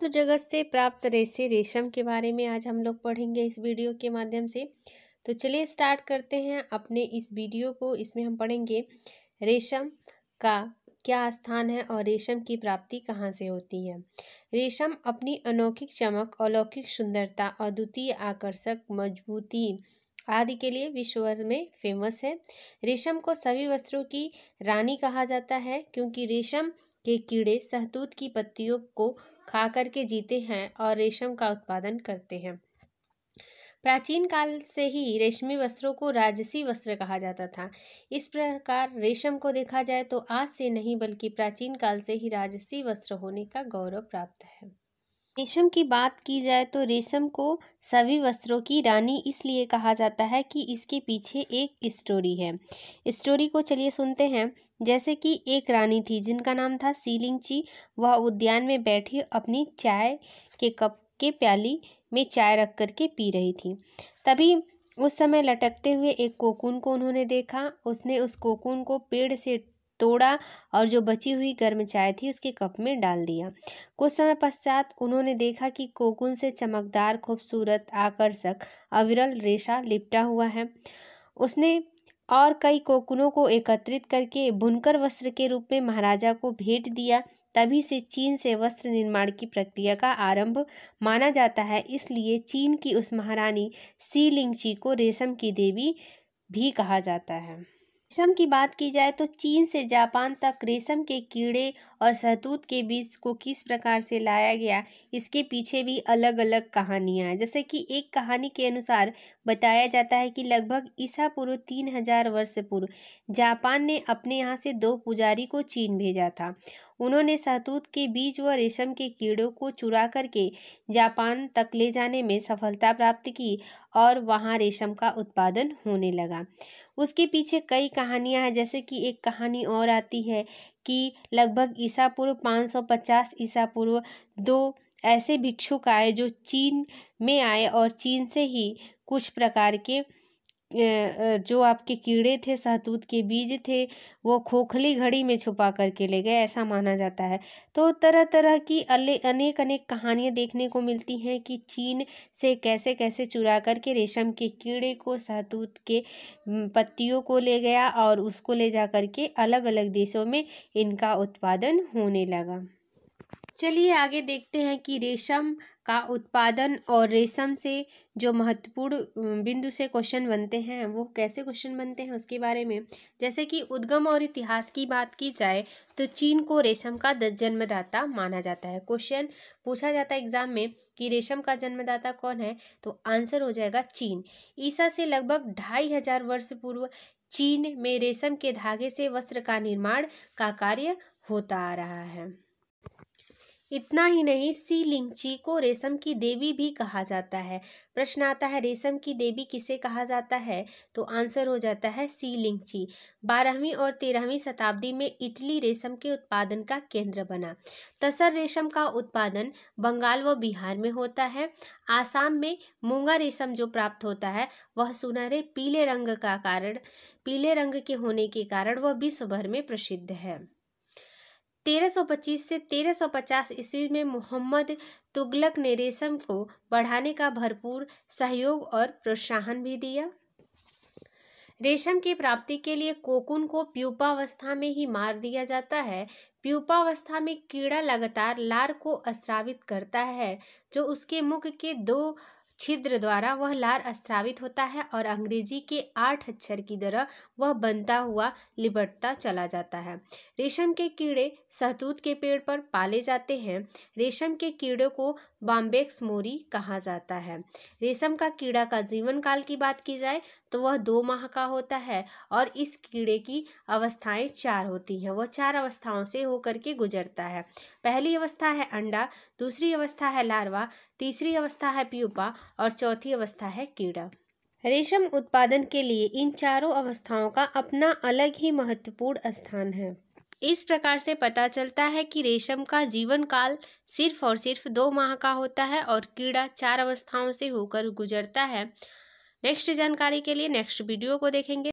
तो जगत से प्राप्त रेशे रेशम के बारे में आज हम लोग पढ़ेंगे इस वीडियो के माध्यम से तो चलिए स्टार्ट करते हैं अपने इस वीडियो को इसमें हम पढ़ेंगे रेशम का क्या स्थान है और रेशम की प्राप्ति कहाँ से होती है रेशम अपनी अनौखिक चमक अलौकिक सुंदरता अद्वितीय आकर्षक मजबूती आदि के लिए विश्व भर में फेमस है रेशम को सभी वस्त्रों की रानी कहा जाता है क्योंकि रेशम के कीड़े सहतूत की पत्तियों को खा करके जीते हैं और रेशम का उत्पादन करते हैं प्राचीन काल से ही रेशमी वस्त्रों को राजसी वस्त्र कहा जाता था इस प्रकार रेशम को देखा जाए तो आज से नहीं बल्कि प्राचीन काल से ही राजसी वस्त्र होने का गौरव प्राप्त है रेशम की बात की जाए तो रेशम को सभी वस्त्रों की रानी इसलिए कहा जाता है कि इसके पीछे एक स्टोरी है स्टोरी को चलिए सुनते हैं जैसे कि एक रानी थी जिनका नाम था सीलिंग ची वह उद्यान में बैठी अपनी चाय के कप के प्याली में चाय रख कर के पी रही थी तभी उस समय लटकते हुए एक कोकून को उन्होंने देखा उसने उस कोकून को पेड़ से तोड़ा और जो बची हुई गर्म चाय थी उसके कप में डाल दिया कुछ समय पश्चात उन्होंने देखा कि कोकुन से चमकदार खूबसूरत आकर्षक अविरल रेशा लिपटा हुआ है उसने और कई कोकुनों को एकत्रित करके बुनकर वस्त्र के रूप में महाराजा को भेंट दिया तभी से चीन से वस्त्र निर्माण की प्रक्रिया का आरंभ माना जाता है इसलिए चीन की उस महारानी सी लिंगची को रेशम की देवी भी कहा जाता है रेशम की बात की जाए तो चीन से जापान तक रेशम के कीड़े और सहतूत के बीज को किस प्रकार से लाया गया इसके पीछे भी अलग अलग कहानियाँ हैं जैसे कि एक कहानी के अनुसार बताया जाता है कि लगभग ईसा पूर्व तीन हजार वर्ष पूर्व जापान ने अपने यहाँ से दो पुजारी को चीन भेजा था उन्होंने सहतूत के बीज व रेशम के कीड़ों को चुरा करके जापान तक ले जाने में सफलता प्राप्त की और वहाँ रेशम का उत्पादन होने लगा उसके पीछे कई कहानियां हैं जैसे कि एक कहानी और आती है कि लगभग ईसा पूर्व पाँच सौ पचास ईसा पूर्व दो ऐसे भिक्षुक आए जो चीन में आए और चीन से ही कुछ प्रकार के जो आपके कीड़े थे सहतूत के बीज थे वो खोखली घड़ी में छुपा करके ले गए ऐसा माना जाता है तो तरह तरह की अले अनेक अनेक कहानियाँ देखने को मिलती हैं कि चीन से कैसे कैसे चुरा करके रेशम के कीड़े को सहतूत के पत्तियों को ले गया और उसको ले जा करके अलग अलग देशों में इनका उत्पादन होने लगा चलिए आगे देखते हैं कि रेशम का उत्पादन और रेशम से जो महत्वपूर्ण बिंदु से क्वेश्चन बनते हैं वो कैसे क्वेश्चन बनते हैं उसके बारे में जैसे कि उद्गम और इतिहास की बात की जाए तो चीन को रेशम का जन्मदाता माना जाता है क्वेश्चन पूछा जाता है एग्जाम में कि रेशम का जन्मदाता कौन है तो आंसर हो जाएगा चीन ईसा से लगभग ढाई हजार वर्ष पूर्व चीन में रेशम के धागे से वस्त्र का निर्माण का कार्य होता आ रहा है इतना ही नहीं सी लिंगची को रेशम की देवी भी कहा जाता है प्रश्न आता है रेशम की देवी किसे कहा जाता है तो आंसर हो जाता है सी लिंगची बारहवीं और तेरहवीं शताब्दी में इटली रेशम के उत्पादन का केंद्र बना तसर रेशम का उत्पादन बंगाल व बिहार में होता है आसाम में मूंगा रेशम जो प्राप्त होता है वह सुनहरे पीले रंग का कारण पीले रंग के होने के कारण वह विश्व भर में प्रसिद्ध है 1325 से 1350 ईस्वी में मोहम्मद तुगलक ने रेशम को बढ़ाने का भरपूर सहयोग और प्रोत्साहन भी दिया रेशम की प्राप्ति के लिए कोकुन को प्यूपावस्था में ही मार दिया जाता है प्यूपावस्था में कीड़ा लगातार लार को अस्रावित करता है जो उसके मुख के दो छिद्र द्वारा वह लार अस्त्रावित होता है और अंग्रेजी के आठ अक्षर की तरह वह बनता हुआ लिबटता चला जाता है रेशम के कीड़े सहतूत के पेड़ पर पाले जाते हैं रेशम के कीड़ों को बॉम्बेक्स मोरी कहा जाता है रेशम का कीड़ा का जीवन काल की बात की जाए तो वह दो माह का होता है और इस कीड़े की अवस्थाएं चार होती हैं वह चार अवस्थाओं से होकर के गुजरता है पहली अवस्था है अंडा दूसरी अवस्था है लार्वा तीसरी अवस्था है प्यूपा और चौथी अवस्था है कीड़ा रेशम उत्पादन के लिए इन चारों अवस्थाओं का अपना अलग ही महत्वपूर्ण स्थान है इस प्रकार से पता चलता है कि रेशम का जीवन काल सिर्फ और सिर्फ दो माह का होता है और कीड़ा चार अवस्थाओं से होकर गुजरता है नेक्स्ट जानकारी के लिए नेक्स्ट वीडियो को देखेंगे